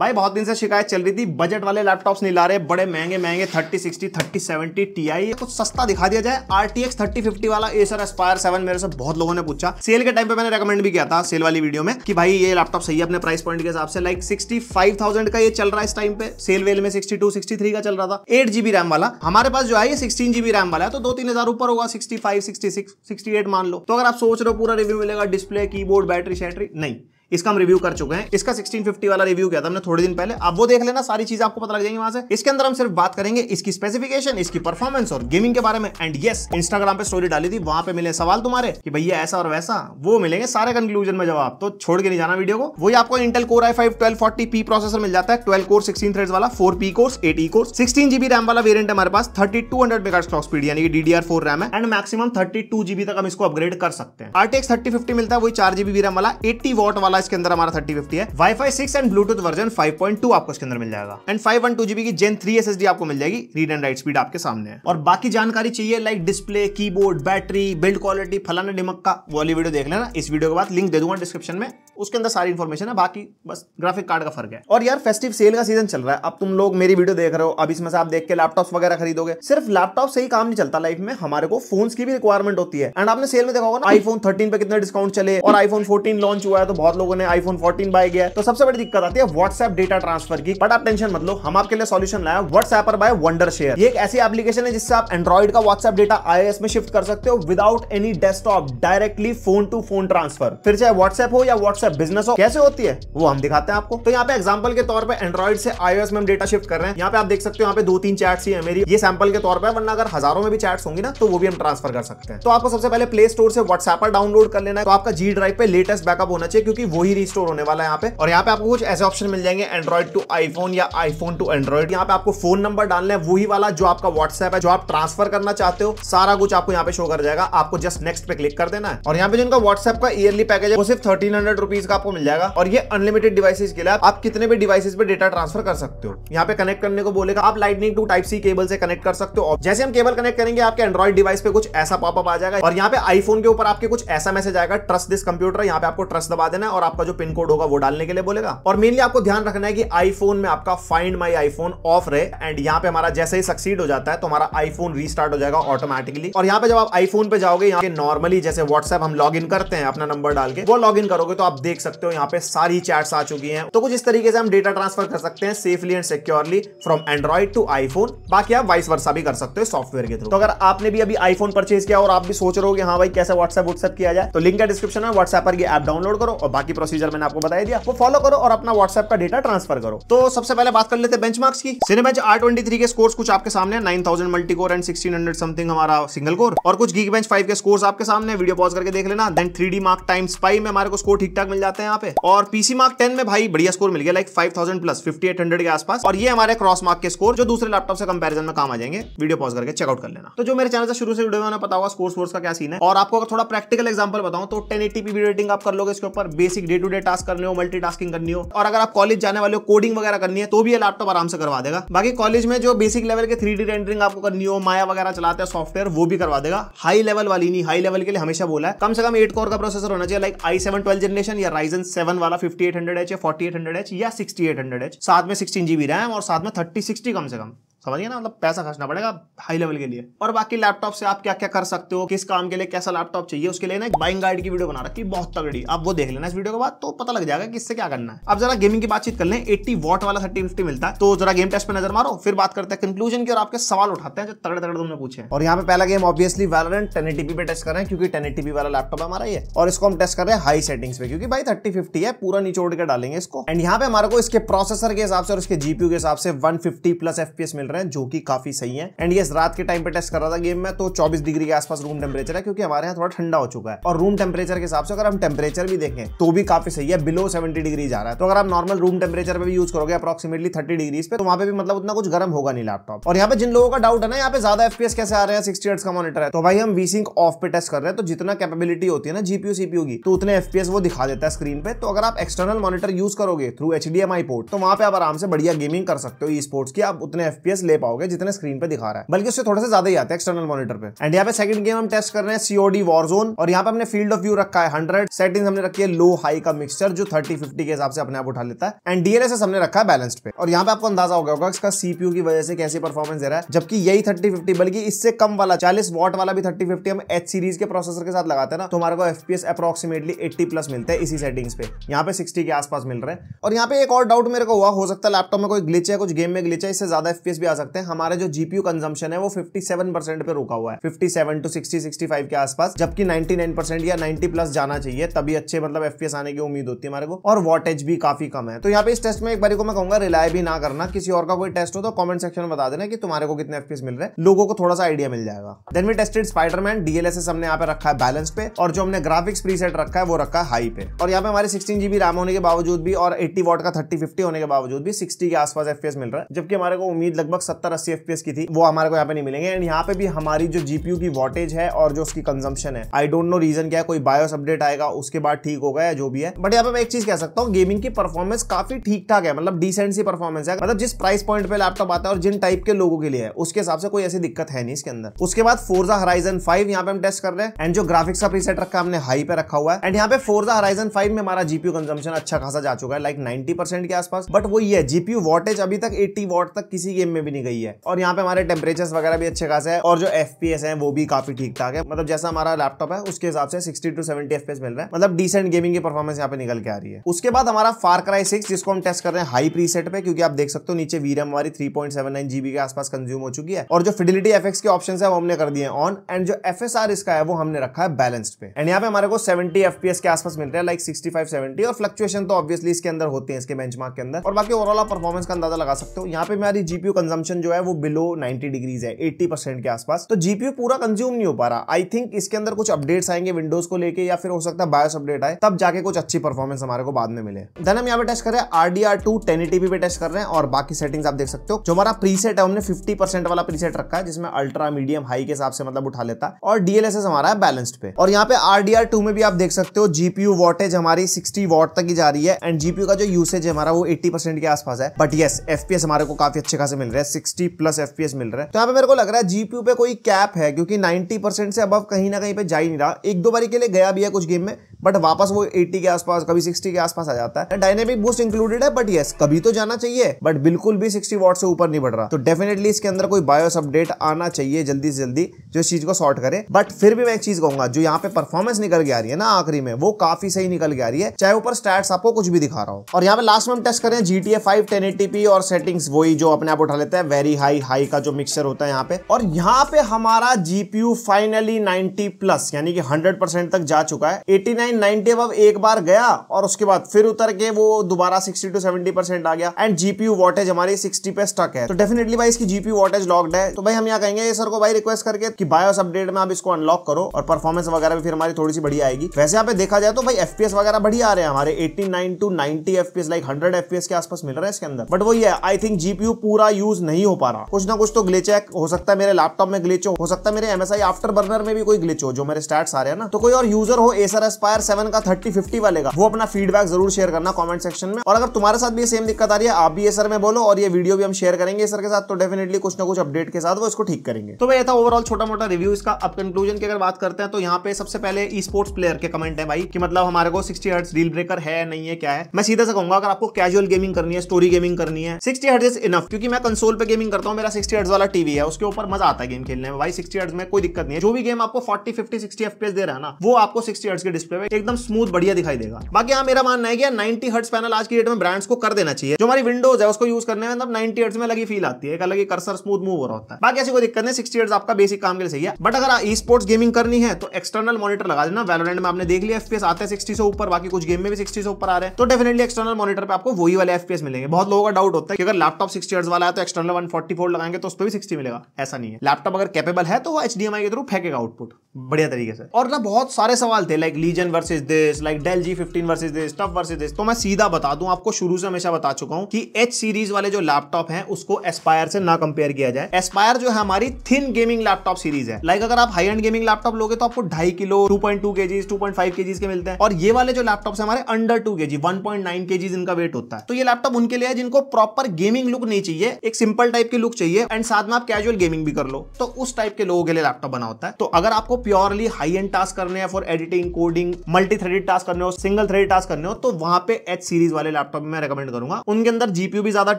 भाई बहुत दिन से शिकायत चल रही थी बजट वाले लैपटॉप्स नहीं ला रहे बड़े महंगे महंगे 30 60 30 70 टी आई कुछ सस्ता दिखा दिया जाए R T X thirty fifty वाला एसर एस्पायर सेवन मेरे से बहुत लोगों ने पूछा सेल के टाइम पे मैंने रेकमेंड भी किया था सेल वाली वीडियो में कि भाई ये लैपटॉप सही है अपने प्राइस पॉइंट के हिसाब से लाइक सिक्सटी फाइव थाउजेंड का ये चल रहा है इस टाइम पे सेल वेल में सिक्सटी टू सिक्सटी थ्री का चल रहा था एट जीबी रैम वाला हमारे पास जो है सिक्सटीन जीबी रैम वाला है तो दो तीन हजार ऊपर होगा sixty five sixty six eight मान लो तो अगर आप सोच रहे हो पूरा रिव्यू मिलेगा डिस्प्ले की बैटरी शैटरी नहीं इसका हम रिव्यू कर चुके हैं इसका 1650 वाला रिव्यू किया था हमने थोड़े दिन पहले आप वो देख लेना सारी चीज आपको पता लग जाएंगी वहां से इसके अंदर हम सिर्फ बात करेंगे इसकी स्पेसिफिकेशन इसकी परफॉर्मेंस और गेमिंग के बारे में एंड यस इंस्टाग्राम पे स्टोरी डाली थी वहां पे मिले सवाल तुम्हारे कि भैया ऐसा और वैसा वो मिलेंगे सारे कंक्लूजन में जवाब तो छोड़ के नहीं जाना वीडियो को वही आपको Intel core i five twelve forty P processor मिल जाता है ट्वेल्व कोर सिक्सटीन थ्रेड वाला four P cores eight E cores sixteen GB RAM वाला वेरियंट हमारे पास thirty two hundred mega stock speed यानी कि डीडीआर फोर रैम है and maximum thirty two GB तक हम इसको अपग्रेड कर सकते हैं आरटीएक्स थर्टी फिफ्टी मिलता है वही चार जीबी रैम वाला एट्टी वॉट वाला होगा इसके अंदर हमारा थर्टी फिफ्टी है WiFi six and Bluetooth version five point two आपको इसके अंदर मिल जाएगा and five one two GB की gen three S S D आपको मिल जाएगी रीड एंड राइट स्पीड आपके सामने है और बाकी जानकारी चाहिए like display keyboard battery build quality फलाना डिमक का वाली वीडियो देख लेना इस वीडियो के बाद लिंक दे दूंगा डिस्क्रिप्शन में उसके अंदर सारी इन्फॉर्मेशन है बाकी बस ग्राफिक कार्ड का फर्क है और यार फेस्टिव सेल का सीजन चल रहा है अब तुम लोग मेरी वीडियो देख रहे हो अब इसमें से आप देख के लैपटॉप वगैरह खरीदोगे सिर्फ लैपटॉप से ही काम नहीं चलता लाइफ में हमारे को फोन की भी रिक्वायरमेंट होती है एंड आपने सेल में देखा होगा ना आईफोन थर्टीन पे कितने डिस्काउंट चले और आईफोन फोर्टीन लॉन्च हुआ है तो बहुत लोग लोगों ने आईफोन फोर्टीन बाय किया तो सबसे बड़ी दिक्कत आती है व्हाट्सएप डेटा ट्रांसफर की बट आप टेंशन मतलब हम आपके लिए सोल्यूशन लाया व्हाट्सएप पर बाय वंडर शेयर एक ऐसी एप्लीकेशन है जिससे आप एंड्रॉइड का व्हाट्सएप डेटा आई में शिफ्ट कर सकते हो without any desktop directly phone to phone transfer फिर चाहे व्हाट्सएप हो या व्हाट्सएप बिजनेस हो कैसे होती है वो हम दिखाते हैं आपको तो यहाँ पे एग्जाम्पल के तौर पर एंड्रॉइड से आईओएस में हम डेटा शिफ्ट कर रहे हैं यहाँ पे आप देख सकते हो यहाँ पे दो तीन चैट्स ही है मेरी ये सैंपल के तौर पर वरना अगर हजारों में भी चैट्स होंगी ना तो वो भी हम ट्रांसफर कर सकते हैं तो आपको सबसे पहले प्ले स्टोर से व्हाट्सएप पर डाउनलोड कर लेना है तो आपका जी ड्राइव पे लेटेस्ट बैकअप होना चाहिए क्योंकि वो वही रिस्टोर होने वाला है यहाँ पे और यहाँ पे आपको कुछ ऐसे ऑप्शन मिल जाएंगे एंड्रॉइड टू आईफोन या आईफोन टू एंड्रॉइड यहाँ पे आपको फोन नंबर डालना है वही वाला जो आपका व्हाट्सएप है जो आप ट्रांसफर करना चाहते हो सारा कुछ आपको यहाँ पे शो कर जाएगा आपको जस्ट नेक्स्ट पे क्लिक कर देना है और यहाँ पे जो इनका व्हाट्सएप का ईयरली पैकेज है वो सिर्फ थर्टीन हंड्रेड रुपीज का आपको मिल जाएगा और ये अनलिमिटेड डिवाइसेज के लिए आप कितने भी डिवाइसेज पे डेटा ट्रांसफर कर सकते हो यहाँ पे कनेक्ट करने को बोलेगा आप lightning to type C cable से कनेक्ट कर सकते हो जैसे हम केबल कनेक्ट करेंगे आपके एंड्रॉइड डिवाइस पे कुछ ऐसा पॉपअप आ जाएगा और यहाँ पे आईफोन के ऊपर आपके कुछ ऐसा मैसेज आएगा ट्रस्ट दिस कंप्यूटर यहाँ पे आपको ट्रस्ट दबा देना है और आपका जो पिन कोड होगा वो डालने के लिए बोलेगा और मेनली आपको ध्यान रखना है कि आईफोन में आपका फाइंड माई आईफोन ऑफ रहे एंड यहाँ पे हमारा जैसे ही सक्सीड हो जाता है तो हमारा आईफोन रिस्टार्ट हो जाएगा ऑटोमेटिकली और यहाँ पे जब आप आईफोन पे जाओगे यहाँ पे नॉर्मली जैसे व्हाट्सएप हम लॉग करते हैं अपना नंबर डाल के वो लॉग करोगे तो आप देख सकते हो यहाँ पे सारी चैट्स आ चुकी है तो कुछ इस तरीके से हम डेटा ट्रांसफर कर सकते हैं safely and securely from Android to iPhone बाकी आप वाइस वर्षा भी कर सकते हो सॉफ्टवेयर के थ्रू तो अगर आपने भी अभी आईफोन परचेज किया और आप भी सोच रहे हो कि हाँ भाई कैसे व्हाट्सएप व्हाट्सएप किया जाए तो लिंक है डिस्क्रिप्शन में व्हाट्सएप पर ये ऐप डाउनलोड करो और बाकी बाकी प्रोसीजर मैंने आपको बताया दिया वो फॉलो करो और अपना व्हाट्सएप का डेटा ट्रांसफर करो तो सबसे पहले बात कर लेते बेंच मार्क्स की सिनेबेंच आर ट्वेंटी थ्री के स्कोर्स कुछ आपके सामने nine thousand multi core and sixteen hundred something हमारा सिंगल कोर और कुछ गीक बेंच फाइव के स्कोर्स आपके सामने वीडियो पॉज करके देख लेना then three D Mark Time Spy में हमारे को स्कोर ठीक ठाक मिल जाते हैं यहाँ पे और पीसी मार्क टेन में भाई बढ़िया स्कोर मिल गया like five thousand plus fifty eight hundred के आसपास और ये हमारे क्रॉस मार्क के स्कोर जो दूसरे लैपटॉप से कंपेरिजन में काम आ जाएंगे वीडियो पॉज करके चेकआउट कर लेना तो जो मेरे चैनल से शुरू से वीडियो में पता होगा स्कोर वोर्स का क्या सीन है और आपको अगर थोड़ा प्रैक्टिकल एग्जाम्पल बताऊँ तो टेन एटी पी रेटिंग आप कर लोगे इसके ऊपर basic basic day to day task करने हो मल्टीटास्किंग करनी हो और अगर आप कॉलेज जाने वाले हो कोडिंग वगैरह करनी है तो भी ये लैपटॉप आराम से करवा देगा बाकी कॉलेज में जो बेसिक लेवल के थ्री रेंडरिंग आपको करनी हो माया वगैरह चलाते हैं सॉफ्टवेयर वो भी करवा देगा हाई लेवल वाली नहीं हाई लेवल के लिए हमेशा बोला है कम से कम एट कोर का प्रोसेसर होना चाहिए like i seven twelve generation या राइजन सेवन वाला फिफ्टी एट हंड्रेड एच या फोर्टी एट हंड्रेड एच या सिक्सटी एट हंड्रेड एच साथ में सिक्सटीन जीबी रैम और साथ में थर्टी सिक्सटी कम से कम समझिए ना मतलब पैसा खर्चना पड़ेगा हाई लेवल के लिए और बाकी लैपटॉप से आप क्या क्या कर सकते हो किस काम के लिए कैसा लैपटॉप चाहिए उसके लिए ना एक बाइंग गाइड की वीडियो बना रखी बहुत तगड़ी आप वो देख लेना इस वीडियो के बाद तो पता लग जाएगा कि इससे क्या करना है अब जरा गेमिंग की बातचीत कर लें एट्टी वॉट वाला थर्टी फिफ्टी मिलता है तो जरा गेम टेस्ट पर नजर मारो फिर बात करते हैं कंक्लूजन की और आपके सवाल उठाते हैं जो तगड़े तगड़े तुमने पूछे और यहाँ पे पहला game obviously Valorant ten eighty p पे टेस्ट कर रहे हैं क्योंकि टेन एटीपी वाला लैपटॉप हमारा है और इसको हम टेस्ट कर रहे हैं हाई सेटिंग्स पे क्योंकि भाई थर्टी फिफ्टी है पूरा निचोड़ के डालेंगे इसको एंड यहाँ पे हमारे को इसके प्रोसेसर के हिसाब से और इसके जीपीयू के हिसाब से वन फिफ्टी प्लस एफपीएस मिल रहे हैं जो कि काफी सही है एंड ये रात के टाइम पे टेस्ट कर रहा था गेम में तो चौबीस डिग्री के आसपास रूम टेम्परेचर है क्योंकि हमारे यहाँ थोड़ा ठंडा हो चुका है और रूम टेम्परेचर के हिसाब से अगर हम टेम्परेचर भी देखें तो भी काफी सही है बिलो सेवेंटी डिग्री जा रहा है तो अगर आप नॉर्मल रूम टेम्परेचर पर भी यूज करोगे अप्रॉक्सिमेटली थर्टी डिग्री पे तो वहाँ पे भी मतलब उतना कुछ गर्म होगा नहीं लैपटॉप और यहाँ पे जिन लोगों का डाउट है ना यहाँ पे ज्यादा एफ कैसे आ रहे हैं सिक्सटी का मॉनिटर है तो भाई हम वीसिंग ऑफ पे टेस्ट कर रहे हैं तो जितना कैपेबिलिटी होती है ना जीपीयू सीपीयू की तो उतने एफ वो दिखा देता है स्क्रीन पे तो अगर आप एक्सटर्नल मॉनिटर यूज करोगे थ्रू एच पोर्ट तो वहाँ पे आप आराम से बढ़िया गेमिंग कर सकते हो ई स्पोर्ट्स की आप उतने एफ इंटरफेस ले पाओगे जितने स्क्रीन पे दिखा रहा है बल्कि उससे थोड़ा सा ज्यादा ही आता है एक्सटर्नल मॉनिटर पे एंड यहाँ पे सेकंड गेम हम टेस्ट कर रहे हैं सीओडी वॉर जोन और यहाँ पे हमने फील्ड ऑफ व्यू रखा है हंड्रेड सेटिंग हमने रखी है लो हाई का मिक्सचर जो थर्टी फिफ्टी के हिसाब से अपने आप उठा लेता है एंड डीएलएस हमने रखा है बैलेंस्ड पे और यहाँ पे आपको अंदाजा हो गया होगा इसका सीपीयू की वजह से कैसी परफॉर्मेंस दे रहा है जबकि यही थर्टी फिफ्टी बल्कि इससे कम वाला चालीस वॉट वाला भी थर्टी फिफ्टी हम एच सीरीज के प्रोसेसर के साथ लगाते हैं ना तो हमारे को एफपीएस अप्रोक्सीमेटली एट्टी प्लस मिलता है इसी सेटिंग्स पे यहाँ पे सिक्सटी के आसपास मिल रहे हैं और यहाँ पे एक और डाउट मेरे को हुआ हो सकता है लैपटॉप में कोई ग्लिच है कुछ गेम में ग्लिच है इससे ज्यादा एफपीएस भी जा सकते हैं हमारे जो जीपीयू कंजम्पशन है वो 57 परसेंट पे रुका हुआ है 57 टू 60 65 के आसपास जबकि 99 परसेंट या 90 प्लस जाना चाहिए तभी अच्छे मतलब एफ आने की उम्मीद होती है हमारे को और वॉटेज भी काफी कम है तो यहाँ पे इस टेस्ट में एक बार को मैं कहूंगा रिलाय भी ना करना किसी और का कोई टेस्ट हो तो कॉमेंट सेक्शन में बता देना की तुम्हारे को कितने एफ मिल रहे हैं लोगों को थोड़ा सा आइडिया मिल जाएगा then we tested Spiderman DLSS हमने यहाँ पे रखा है बैलेंस पे और जो हमने ग्राफिक्स प्रीसेट रखा है वो रखा है हाई पे और यहाँ पे हमारे सिक्सटीन जीबी रैम होने के बावजूद भी और एट्टी वॉट का थर्टी फिफ्टी होने के बावजूद भी सिक्सटी के आसपास एफ मिल रहा है जबकि हमारे को उम्मीद लगभग लगभग सत्तर अस्सी एफ की थी वो हमारे को यहाँ पे नहीं मिलेंगे एंड यहाँ पे भी हमारी जो जीपीयू की वॉटेज है और जो उसकी कंजम्पशन है आई डोंट नो रीजन क्या है कोई बायोस अपडेट आएगा उसके बाद ठीक होगा या जो भी है बट यहाँ पे मैं एक चीज कह सकता हूँ गेमिंग की परफॉर्मेंस काफी ठीक ठाक है मतलब डिसेंट सी परफॉर्मेंस है मतलब जिस प्राइस पॉइंट पे लैपटॉप आता है और जिन टाइप के लोगों के लिए है उसके हिसाब से कोई ऐसी दिक्कत है नहीं इसके अंदर उसके बाद फोर्जा हराइजन फाइव यहाँ पे हम टेस्ट कर रहे हैं एंड जो ग्राफिक्स का प्रीसेट रखा हमने हाई पे रखा हुआ है एंड यहाँ पे फोर्जा हराइजन फाइव में हमारा जीपीयू कंजम्पशन अच्छा खासा जा चुका है लाइक नाइनटी के आसपास बट वो ये जीपीयू वॉटेज अभी तक एट्टी वॉट तक किसी गेम में भी नहीं गई है और यहाँ पे हमारे टेम्परेचर वगैरह भी अच्छे खास है और जो एफ है वो भी काफी ठीक ठाक है मतलब जैसा हमारा लैपटॉप है उसके हिसाब से सिक्सटी टू सेवेंटी एफ मिल रहा है मतलब डिसेंट गेमिंग की परफॉर्मेंस यहाँ पे निकल के आ रही है उसके बाद हमारा फार क्राई सिक्स जिसको हम टेस्ट कर रहे हैं हाई प्रीसेट पे क्योंकि आप देख सकते हो नीचे वीरम हमारी three point seven nine GB के आसपास कंज्यूम हो चुकी है और जो फिडिलिटी एफ के ऑप्शन है वो हमने कर दिए ऑन एंड जो एफ इसका है वो हमने रखा है बैलेंस्ड पे एंड यहाँ पे हमारे को सेवेंटी एफ के आसपास मिल रहा है लाइक सिक्सटी फाइव सेवेंटी और फ्लक्चुएशन तो ऑब्वियसली इसके अंदर होते हैं इसके बेंचमार्क के अंदर और बाकी ओवरऑल परफॉर्मेंस का अंदाजा लगा सकते हो यहाँ पे हमारी जीपीयू कंजम्पन कंजम्पशन जो है वो बिलो 90 डिग्रीज है 80 परसेंट के आसपास तो जीपीयू पूरा कंज्यूम नहीं हो पा रहा आई थिंक इसके अंदर कुछ अपडेट्स आएंगे विंडोज को लेके या फिर हो सकता है बायोस अपडेट आए तब जाके कुछ अच्छी परफॉर्मेंस हमारे को बाद में मिले धन हम यहाँ पे टेस्ट कर रहे हैं आरडीआर टू टेन पे टेस्ट कर रहे हैं और बाकी सेटिंग्स आप देख सकते हो जो हमारा प्रीसेट है हमने फिफ्टी वाला प्रीसेट रखा है जिसमें अल्ट्रा मीडियम हाई के हिसाब से मतलब उठा लेता और डीएलएसएस हमारा है बैलेंस्ड पे और यहाँ पे आरडीआर टू में भी आप देख सकते हो जीपीयू वोटेज हमारी सिक्सटी वॉट तक ही जा रही है एंड जीपीयू का जो यूसेज हमारा वो एट्टी के आसपास है बट येस एफ हमारे को काफी अच्छे खासे मिल रहे हैं सिक्सटी प्लस एफ मिल रहा है तो यहाँ पे मेरे को लग रहा है जीपीयू पे कोई कैप है क्योंकि परसेंट से अब कहीं ना कहीं पे जा ही नहीं रहा एक दो बारी के लिए गया भी है कुछ गेम में बट वापस वो 80 के आसपास कभी 60 के आसपास आ जाता है डायनेमिक बूस्ट इंक्लूडेड है बट यस कभी तो जाना चाहिए बट बिल्कुल भी 60 वॉट से ऊपर नहीं बढ़ रहा तो डेफिनेटली इसके अंदर कोई बायोस अपडेट आना चाहिए जल्दी से जल्दी जो चीज को सॉर्ट करे बट फिर भी मैं एक चीज कहूंगा जो यहाँ पे परफॉर्मेंस निकल के आ रही है ना आखिरी में वो काफी सही निकल के आ रही है चाहे ऊपर स्टार्ट आपको कुछ भी दिखा रहा हूँ और यहाँ पे लास्ट में हम टेस्ट करें जी टी फाइव टेन और सेटिंग्स वही जो अपने आप उठा लेते हैं वेरी हाई हाई का जो मिक्सर होता है यहाँ पे और यहाँ पे हमारा जीपीयू फाइनली नाइनटी प्लस यानी कि हंड्रेड परसेंट तक जा चुका है एटी नाइन नाइनटी अब एक बार गया और उसके बाद फिर उतर के वो दोबारा सिक्सटी टू सेवेंटी परसेंट आ गया एंड जीपीयू वोटेज हमारी सिक्सटी पे स्टक है तो डेफिनेटली भाई इसकी जीपी वोटेज लॉक्ड है तो भाई हम यहाँ कहेंगे सर को भाई रिक्वेस्ट करके कि बायोस अपडेट में आप इसको अनलॉक करो और परफॉर्मेंस वगैरह भी फिर हमारी थोड़ी सी बढ़िया आएगी वैसे यहाँ पे देखा जाए तो भाई एफपीएस वगैरह बढ़िया आ रहे हैं हमारे eighty nine to ninety FPS like hundred FPS के आसपास मिल रहा है इसके अंदर बट वही है आई थिंक जीपीयू पूरा यूज नहीं हो पा रहा कुछ ना कुछ तो ग्लिच है हो सकता है मेरे लैपटॉप में ग्लिच हो सकता है मेरे एमएसआई आफ्टर बर्नर में भी कोई ग्लिच हो जो मेरे स्टार्ट आ रहे हैं ना तो कोई और यूजर हो एसर एस्पायर सेवन का थर्टी फिफ्टी वाले का वो अपना फीडबैक जरूर शेयर करना कॉमेंट सेक्शन में और अगर तुम्हारे साथ भी सेम दिक्कत आ रही है आप भी ये सर में बोलो और ये वीडियो भी हम शेयर करेंगे सर के साथ तो डेफिनेटली कुछ ना कुछ अपडेट के साथ वो इसको ठीक करेंगे तो यह था ओवरऑल छोटा मोटा रिव्यू इसका अब कंक्लूजन की अगर बात करते हैं तो यहाँ पे सबसे पहले ई स्पोर्ट्स प्लेयर के कमेंट है भाई कि मतलब हमारे को सिक्सटी हर्ट्स डील ब्रेकर है नहीं है क्या है मैं सीधा से कहूंगा अगर आपको कैजुअल गेमिंग करनी है स्टोरी गेमिंग करनी है सिक्सटी हर्ट इज इनफ क्योंकि मैं कंसोल पे गेमिंग करता हूँ मेरा सिक्सटी हर्ट्स वाला टीवी है उसके ऊपर मजा आता है गेम खेलने में भाई सिक्सटी हर्ट्स में कोई दिक्कत नहीं है जो भी गेम आपको फोर्टी फिफ्टी सिक्सटी एफ दे रहा है ना वो आपको सिक्सटी हर्ट्स के डिस्प्ले में एकदम स्मूथ बढ़िया दिखाई देगा बाकी यहाँ मेरा मानना है कि नाइनटी हर्ट्स पैनल आज की डेट में ब्रांड्स को कर देना चाहिए जो हमारी विंडोज है उसको यूज करने में मतलब नाइनटी हर्ट्स में लगी फील आती है एक अलग कर्सर स्मूथ मूव हो रहा होता है बाकी ऐसी कोई दिक्कत नहीं सिक्सटी हर्ट्स आपका बेसिक काम के लिए सही है बट अगर ई स्पोर्ट्स गेमिंग करनी है तो एक्सटर्नल मॉनिटर लगा देना वैलोरेंट में आपने देख लिया एफपीएस आते हैं सिक्सटी से ऊपर बाकी कुछ गेम में भी सिक्सटी से ऊपर आ रहे हैं तो डेफिनेटली एक्सटर्नल मॉनिटर पर आपको वही वाले एफपीएस मिलेंगे बहुत लोगों का डाउट होता है कि अगर लैपटॉप सिक्सटी हर्ट्स वाला है तो एक्सटर्नल वन फोर्टी फोर लगाएंगे तो उस पर भी सिक्सटी मिलेगा ऐसा नहीं है लैपटॉप अगर कैपेबल है तो वो एचडीएमआई के थ्रू फेंकेगा आउटपुट बढ़िया तरीके से और ना बहुत सारे सवाल थे like legion versus this like Dell G fifteen versus this TUF versus this तो मैं सीधा बता दूं आपको शुरू से हमेशा बता चुका हूं कि एच सीरीज वाले जो लैपटॉप हैं उसको एस्पायर से ना कंपेयर किया जाए एस्पायर जो है हमारी थिन गेमिंग लैपटॉप सीरीज है लाइक अगर आप हाई एंड गेमिंग लैपटॉप लोगे तो आपको ढाई किलो two point two KGs two point five KGs के मिलते हैं और ये वाले जो लैपटॉप है हमारे under two KG one point nine KGs इनका वेट होता है तो ये लैपटॉप उनके लिए है जिनको प्रॉपर गेमिंग लुक नहीं चाहिए एक सिंपल टाइप की लुक चाहिए एंड साथ में आप कैजुअल गेमिंग भी कर लो तो उस टाइप के लोगों के लिए लैपटॉप बना होता है तो अगर आपको प्योरली हाई एंड टास्क करने हैं for editing coding multi threaded task करने हो सिंगल थ्रेडेड टास्क करने हो तो वहां पे एच सीरीज वाले लैपटॉप में रिकमेंड करूंगा उनके अंदर जीपीयू भी ज्यादा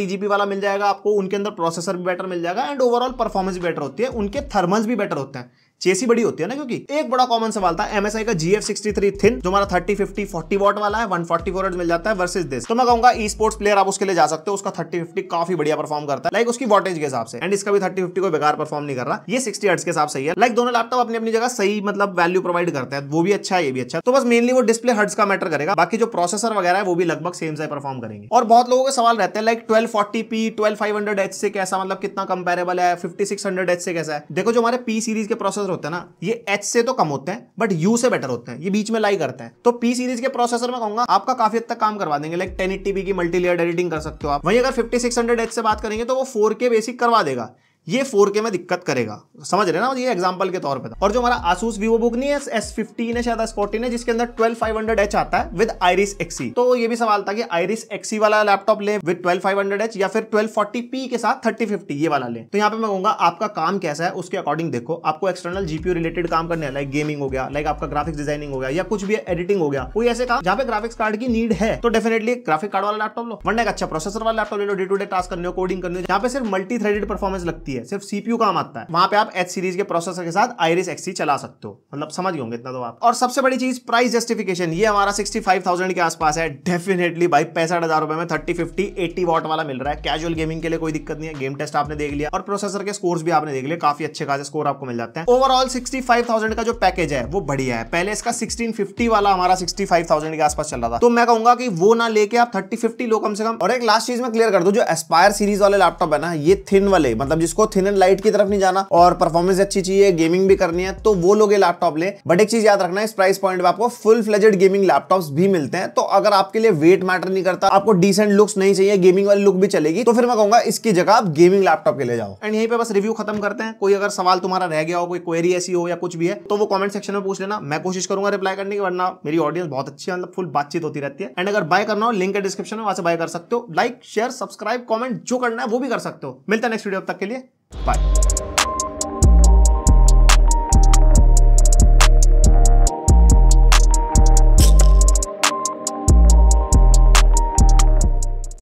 टीजीपी वाला मिल जाएगा आपको उनके अंदर प्रोसेसर भी बेटर मिल जाएगा एंड ओवरऑल परफॉर्मेंस भी बेटर होती है उनके थर्मल्स भी बेटर होते हैं चेसी बड़ी होती है ना क्योंकि एक बड़ा कॉमन सवाल था एमएसआई का जीएफ सिक्सटी थ्री थिन जो हमारा थर्टी फिफ्टी फोर्टी वॉट वाला है वन फोर्टी फोर मिल जाता है वर्सेस दिस तो मैं कहूंगा ई स्पोर्ट्स प्लेयर आप उसके लिए जा सकते हो उसका थर्टी फिफ्टी काफी बढ़िया परफॉर्म करता है लाइक उसकी वॉटेज के हिसाब से एंड इसका भी थर्टी फिफ्टी को बेकार परफॉर्म नहीं कर रहा ये सिक्सटी हर्ट्स के हिसाब से है लाइक दोनों लैपटॉप अपनी अपनी जगह सही मतलब वैल्यू प्रोवाइड करते हैं वो भी अच्छा है ये भी अच्छा तो बस मेनली वो डिस्प्ले हर्ट्स का मैटर करेगा बाकी जो प्रोसेसर वगैरह है वो भी लगभग सेम से परफॉर्म करेंगे और बहुत लोगों के सवाल रहते हैं like twelve forty P twelve five hundred H से कैसा मतलब कितना कंपेरेबल है फिफ्टी सिक्स हंड्रेड एच से कैसा है देखो जो हमारे पी सीरीज के प्रोसेसर प्रोसेसर होते हैं ना ये एच से तो कम होते हैं बट यू से बेटर होते हैं ये बीच में लाई करते हैं तो पी सीरीज के प्रोसेसर में कहूंगा आपका काफी हद तक काम करवा देंगे लाइक टेन की मल्टीलेयर एडिटिंग कर सकते हो आप वहीं अगर फिफ्टी सिक्स से बात करेंगे तो वो फोर बेसिक करवा देगा ये 4K में दिक्कत करेगा समझ रहे ना ये एग्जाम्पल के तौर पर और जो हमारा आसूस वीवो बुक नहीं है एस फिफ्टीन है शायद एस फोर्टीन है जिसके अंदर ट्वेल्व फाइव हंड्रेड एच आता है विद आइरिस एक्सी तो ये भी सवाल था कि आइरिस एक्सी वाला लैपटॉप ले with twelve five hundred H या फिर ट्वेल्व फोर्टी पी के साथ थर्टी फिफ्टी ये वाला ले तो यहाँ पे मैं कहूँगा आपका काम कैसा है उसके अकॉर्डिंग देखो आपको एक्सटर्नल जीपीओ रिलेटेड काम करने लाइक गेमिंग हो गया लाइक आपका ग्राफिक्स डिजाइनिंग हो गया या कुछ भी एडिटिंग हो गया कोई ऐसे काम जहाँ पे ग्राफिक्स कार्ड की नीड है तो डेफिनेटली ग्राफिक कार्ड वाला लैपटॉप लो वन एक अच्छा प्रोसेसर वाला लैपटॉप ले लो डे टू डे टास्क करने हो कोडिंग करने हो पे सिर्फ मल्टी थ्रेडेड परफॉर्मेंस लगती है है सिर्फ सीपीयू काम आता है वहां पे आप एच सीरीज के प्रोसेसर के साथ आयरिस एक्सी चला सकते हो मतलब समझ गए होंगे इतना तो आप और सबसे बड़ी चीज प्राइस जस्टिफिकेशन ये हमारा सिक्सटी फाइव थाउजेंड के आसपास है डेफिनेटली भाई पैसठ हजार रुपए में थर्टी फिफ्टी एटी वॉट वाला मिल रहा है कैजुअल गेमिंग के लिए कोई दिक्कत नहीं है गेम टेस्ट आपने देख लिया और प्रोसेसर के स्कोर्स भी आपने देख लिया काफी अच्छे खासे स्कोर आपको मिल जाते हैं ओवरऑल सिक्सटी फाइव थाउजेंड का जो पैकेज है वो बढ़िया है पहले इसका सिक्सटीन फिफ्टी वाला हमारा सिक्सटी फाइव थाउजेंड के आसपास चल रहा था तो मैं कहूंगा कि वो ना लेके आप थर्टी फिफ्टी लो कम से कम और एक लास्ट चीज में क्लियर कर दो जो एस्पायर सीरीज वाले लैपटॉप है ना ये थिन वाले मतलब जिसको थिन एंड लाइट की तरफ नहीं जाना और परफॉर्मेंस अच्छी चाहिए गेमिंग भी करनी है तो वो लोग लैपटॉप ले बट एक चीज याद रखना इस प्राइस पॉइंट में आपको फुल फ्लेजेड गेमिंग लैपटॉप भी मिलते हैं तो अगर आपके लिए वेट मैटर नहीं करता आपको डिसेंट लुक्स नहीं चाहिए गेमिंग वाली लुक भी चलेगी तो फिर मैं कहूंगा इसकी जगह आप गेमिंग लैपटॉप के ले जाओ एंड यहीं पे बस रिव्यू खत्म करते हैं कोई अगर सवाल तुम्हारा रह गया हो कोई क्वेरी ऐसी हो या कुछ भी है तो वो कमेंट सेक्शन में पूछ लेना मैं कोशिश करूंगा रिप्लाई करने की वरना मेरी ऑडियंस बहुत अच्छी है मतलब फुल बातचीत होती रहती है एंड अगर बाय करना हो लिंक है डिस्क्रिप्शन में वहां से बाय कर सकते हो लाइक शेयर सब्सक्राइब कॉमेंट जो करना है वो भी कर सकते हो मिलता है नेक्स्ट वीडियो तक के लिए Bye.